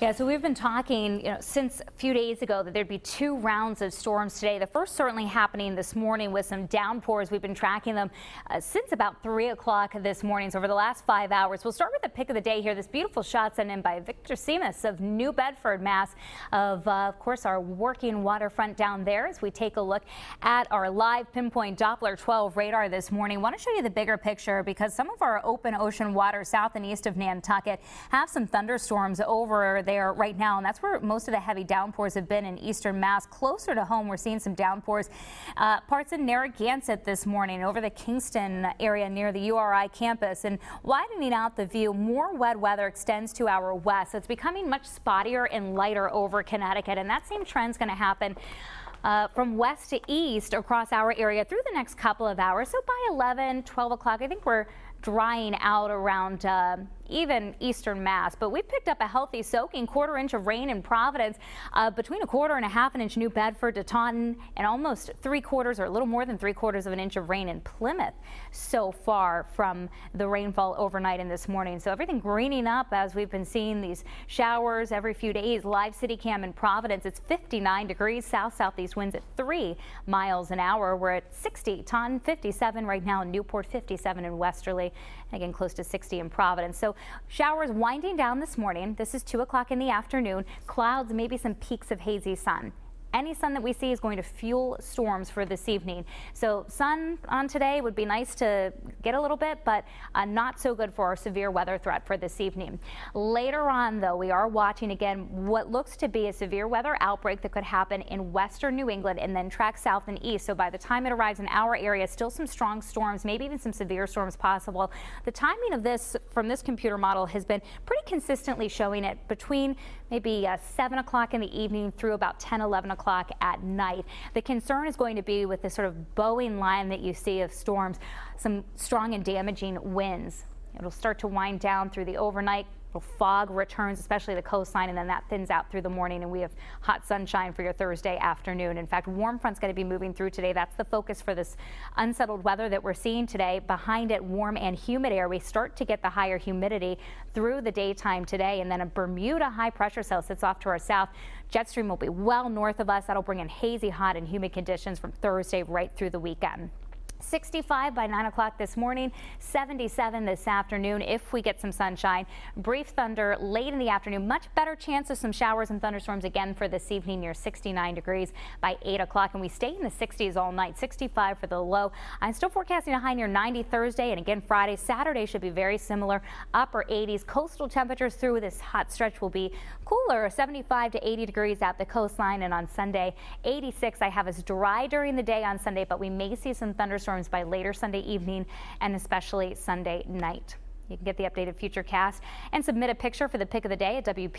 Yeah, so we've been talking you know, since a few days ago that there'd be two rounds of storms today. The first certainly happening this morning with some downpours. We've been tracking them uh, since about 3 o'clock this morning. So over the last five hours, we'll start with the pick of the day here. This beautiful shot sent in by Victor Seamus of New Bedford, Mass. Of, uh, of course, our working waterfront down there as we take a look at our live pinpoint Doppler 12 radar this morning. I want to show you the bigger picture because some of our open ocean water south and east of Nantucket have some thunderstorms over there right now, and that's where most of the heavy downpours have been in eastern Mass. Closer to home, we're seeing some downpours. Uh, parts in Narragansett this morning over the Kingston area near the URI campus and widening out the view. More wet weather extends to our west. So it's becoming much spottier and lighter over Connecticut, and that same trend's going to happen. Uh, from west to east across our area through the next couple of hours. So by 11, 12 o'clock, I think we're drying out around uh, even eastern Mass, but we've picked up a healthy soaking quarter inch of rain in Providence, uh, between a quarter and a half an inch New Bedford to Taunton, and almost three quarters or a little more than three quarters of an inch of rain in Plymouth so far from the rainfall overnight and this morning. So everything greening up as we've been seeing these showers every few days. Live City Cam in Providence, it's 59 degrees, south southeast winds at three miles an hour. We're at 60, Taunton 57 right now, in Newport 57 in Westerly again close to 60 in Providence. So showers winding down this morning. This is 2 o'clock in the afternoon. Clouds, maybe some peaks of hazy sun. Any sun that we see is going to fuel storms for this evening. So sun on today would be nice to get a little bit, but uh, not so good for our severe weather threat for this evening. Later on, though, we are watching again what looks to be a severe weather outbreak that could happen in western New England and then track south and east. So by the time it arrives in our area, still some strong storms, maybe even some severe storms possible. The timing of this from this computer model has been pretty consistently showing it between maybe uh, 7 o'clock in the evening through about 10, 11 o'clock o'clock at night. The concern is going to be with this sort of bowing line that you see of storms, some strong and damaging winds. It'll start to wind down through the overnight fog returns, especially the coastline, and then that thins out through the morning, and we have hot sunshine for your Thursday afternoon. In fact, warm front's going to be moving through today. That's the focus for this unsettled weather that we're seeing today. Behind it, warm and humid air. We start to get the higher humidity through the daytime today, and then a Bermuda high pressure cell sits off to our south. Jet stream will be well north of us. That'll bring in hazy, hot, and humid conditions from Thursday right through the weekend. 65 by 9 o'clock this morning, 77 this afternoon if we get some sunshine. Brief thunder late in the afternoon. Much better chance of some showers and thunderstorms again for this evening near 69 degrees by 8 o'clock. And we stay in the 60s all night, 65 for the low. I'm still forecasting a high near 90 Thursday and again Friday. Saturday should be very similar. Upper 80s. Coastal temperatures through this hot stretch will be cooler, 75 to 80 degrees at the coastline. And on Sunday, 86 I have us dry during the day on Sunday, but we may see some thunderstorms by later Sunday evening and especially Sunday night. You can get the updated future cast and submit a picture for the pick of the day at WP.